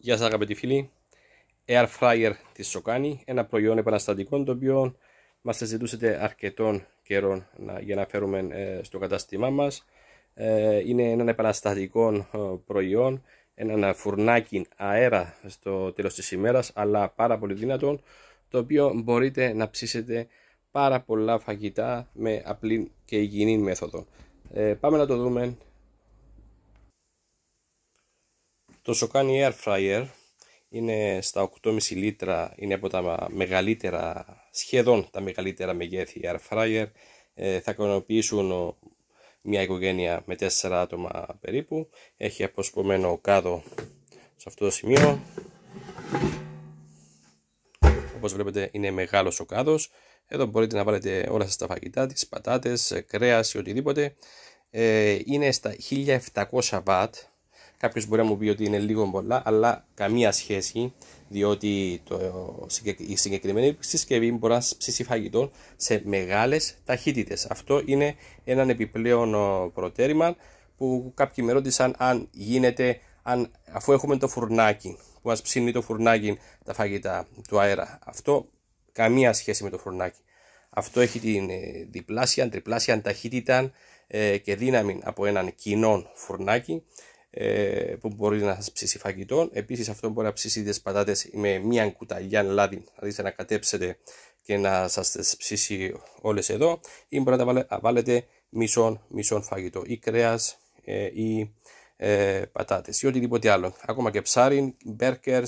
Γεια σας αγαπητοί φίλοι Air Fryer της Σοκάνη ένα προϊόν επαναστατικό το οποίο μας ζητούσετε αρκετών καιρών για να φέρουμε ε, στο κατάστημά μας ε, είναι ένα επαναστατικό ε, προϊόν ένα φουρνάκι αέρα στο τέλος της ημέρας αλλά πάρα πολύ δυνατόν το οποίο μπορείτε να ψήσετε πάρα πολλά φαγητά με απλή και υγιεινή μέθοδο πάμε να το δούμε Το σοκάνι air fryer είναι στα 8,5 λίτρα, είναι από τα μεγαλύτερα, σχεδόν τα μεγαλύτερα μεγέθη air fryer. Ε, θα ικανοποιήσουν μια οικογένεια με 4 άτομα περίπου. Έχει αποσπωμένο κάδο σε αυτό το σημείο. Όπως βλέπετε είναι μεγάλος ο κάδος. Εδώ μπορείτε να βάλετε όλα σας τα φαγητά, τις πατάτες, κρέας ή οτιδήποτε. Ε, είναι στα 1700 watt Κάποιος μπορεί να μου πει ότι είναι λίγο πολλά, αλλά καμία σχέση, διότι το, η συγκεκριμένη συσκευή μπορεί να ψήσει φαγητό σε μεγάλες ταχύτητες. Αυτό είναι ένα επιπλέον προτέρημα που κάποιοι με ρώτησαν αν γίνεται, αν, αφού έχουμε το φουρνάκι που μας ψήνει το φουρνάκι τα φαγητά του αέρα. Αυτό καμία σχέση με το φουρνάκι. Αυτό έχει την ε, διπλάσια, τριπλάσια ταχύτητα ε, και δύναμη από έναν κοινό φουρνάκι ε, που μπορείς να σας ψήσει φαγητό. Επίσης, αυτό μπορεί να ψήσει τις πατάτες με μια κουταλιά λάδι, δηλαδή να κατέψετε και να σας ψήσει όλες εδώ. Ή μπορεί να βάλετε, βάλετε μισό, μισό φαγητό, ή κρέας ε, ή ε, πατάτες ή οτιδήποτε άλλο. Ακόμα και ψάρι, μπέρκερ,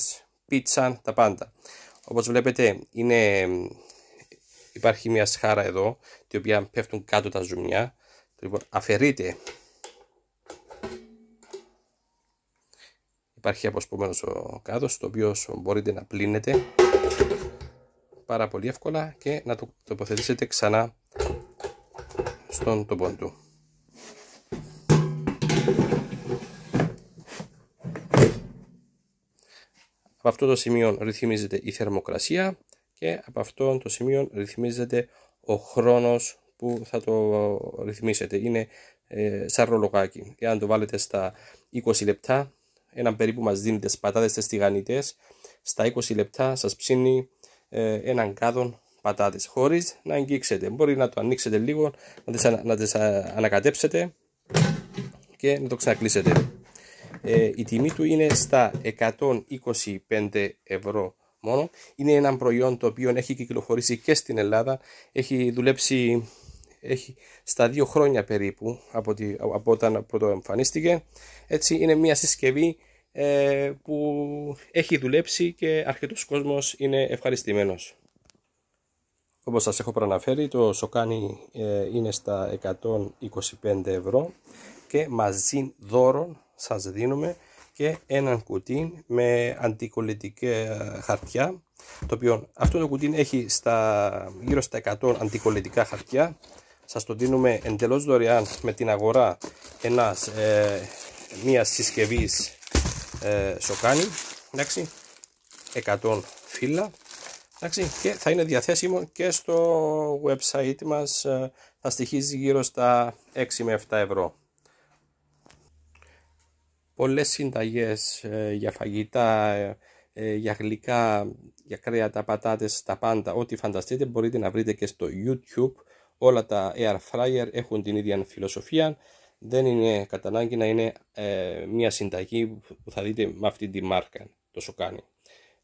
πίτσα, τα πάντα. Όπως βλέπετε, είναι, υπάρχει μια σχάρα εδώ, την οποία πέφτουν κάτω τα ζουμιά. Λοιπόν, αφαιρείται Υπάρχει αποσπόμενο ο κάδος, το οποίο μπορείτε να πλύνετε πάρα πολύ εύκολα και να το τοποθετήσετε ξανά στον τόπο του. Από αυτό το σημείο ρυθμίζεται η θερμοκρασία και από αυτό το σημείο ρυθμίζεται ο χρόνος που θα το ρυθμίσετε. Είναι ε, σαν ρολογάκι. Εάν το βάλετε στα 20 λεπτά έναν περίπου μας δίνει τις πατάτες τις τηγανιτές στα 20 λεπτά σας ψήνει ε, έναν κάδον πατάτες χωρίς να αγγίξετε μπορεί να το ανοίξετε λίγο να τις, να ανακατέψετε και να το ξανακλείσετε ε, η τιμή του είναι στα 125 ευρώ μόνο είναι ένα προϊόν το οποίο έχει κυκλοφορήσει και στην Ελλάδα έχει δουλέψει έχει στα δύο χρόνια περίπου από, τη, από όταν πρώτο εμφανίστηκε. Έτσι είναι μια συσκευή ε, που έχει δουλέψει και αρκετός κόσμος είναι ευχαριστημένος. Όπως σας έχω προαναφέρει το σοκάνι ε, είναι στα 125 ευρώ και μαζί δώρο σας δίνουμε και έναν κουτί με αντικολλητικά ε, χαρτιά το οποίο αυτό το κουτί έχει στα, γύρω στα 100 αντικολλητικά χαρτιά σας το δίνουμε εντελώς δωρεάν με την αγορά ένας, ε, μιας συσκευής ε, σοκάνη 100 φύλλα και θα είναι διαθέσιμο και στο website μας ε, θα στοιχίζει γύρω στα 6 με 7 ευρώ πολλές συνταγές ε, για φαγητά, ε, για γλυκά, για κρέατα, πατάτες, τα πάντα, ό,τι φανταστείτε μπορείτε να βρείτε και στο YouTube όλα τα air fryer έχουν την ίδια φιλοσοφία. Δεν είναι κατά να είναι ε, μια συνταγή που θα δείτε με αυτή τη μάρκα τόσο κάνει.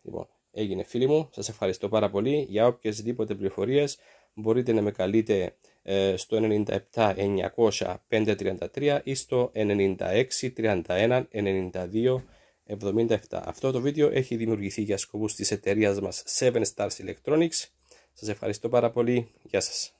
Λοιπόν, έγινε φίλοι μου, σας ευχαριστώ πάρα πολύ. Για οποιασδήποτε πληροφορίες μπορείτε να με καλείτε ε, στο 97 533 ή στο 96 31 92 77. Αυτό το βίντεο έχει δημιουργηθεί για σκοπούς της εταιρείας μας 7 Stars Electronics. Σας ευχαριστώ πάρα πολύ. Γεια σας.